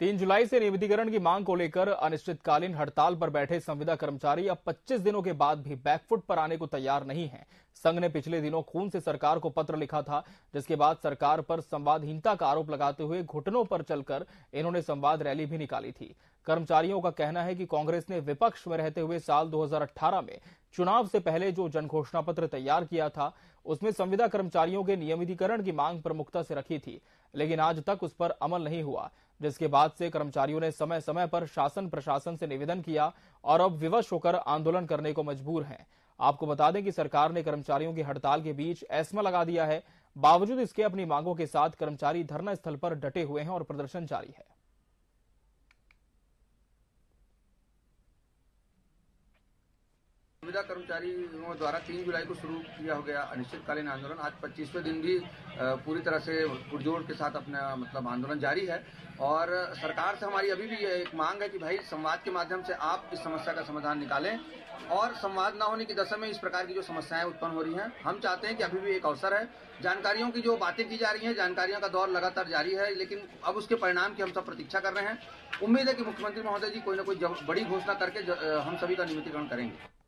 तीन जुलाई से नियमितीकरण की मांग को लेकर अनिश्चितकालीन हड़ताल पर बैठे संविदा कर्मचारी अब 25 दिनों के बाद भी बैकफुट पर आने को तैयार नहीं हैं। संघ ने पिछले दिनों खून से सरकार को पत्र लिखा था जिसके बाद सरकार पर संवादहीनता का आरोप लगाते हुए घुटनों पर चलकर इन्होंने संवाद रैली भी निकाली थी कर्मचारियों का कहना है कि कांग्रेस ने विपक्ष में रहते हुए साल 2018 में चुनाव से पहले जो जन घोषणा पत्र तैयार किया था उसमें संविदा कर्मचारियों के नियमितीकरण की मांग प्रमुखता से रखी थी लेकिन आज तक उस पर अमल नहीं हुआ जिसके बाद से कर्मचारियों ने समय समय पर शासन प्रशासन से निवेदन किया और अब विवश होकर आंदोलन करने को मजबूर हैं आपको बता दें कि सरकार ने कर्मचारियों की हड़ताल के बीच एस्मा लगा दिया है बावजूद इसके अपनी मांगों के साथ कर्मचारी धरना स्थल पर डटे हुए हैं और प्रदर्शन जारी है सुविधा कर्मचारियों द्वारा तीन जुलाई को शुरू किया हो गया अनिश्चितकालीन आंदोलन आज पच्चीसवें दिन भी पूरी तरह से पुरजोर के साथ अपना मतलब आंदोलन जारी है और सरकार से हमारी अभी भी एक मांग है कि भाई संवाद के माध्यम से आप इस समस्या का समाधान निकालें और संवाद न होने की दशा में इस प्रकार की जो समस्याएं उत्पन्न हो रही हैं हम चाहते हैं कि अभी भी एक अवसर है जानकारियों की जो बातें की जा रही हैं जानकारियों का दौर लगातार जारी है लेकिन अब उसके परिणाम की हम सब प्रतीक्षा कर रहे हैं उम्मीद है कि मुख्यमंत्री महोदय जी कोई ना कोई बड़ी घोषणा करके हम सभी का निमित्रीकरण करेंगे